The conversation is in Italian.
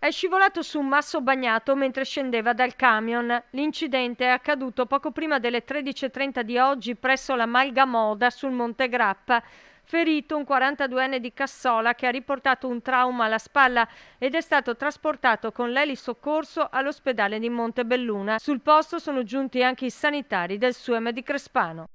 è scivolato su un masso bagnato mentre scendeva dal camion. L'incidente è accaduto poco prima delle 13.30 di oggi presso la Malga Moda sul Monte Grappa. Ferito un 42enne di Cassola che ha riportato un trauma alla spalla ed è stato trasportato con l'elisoccorso all'ospedale di Montebelluna. Sul posto sono giunti anche i sanitari del SUEM di Crespano.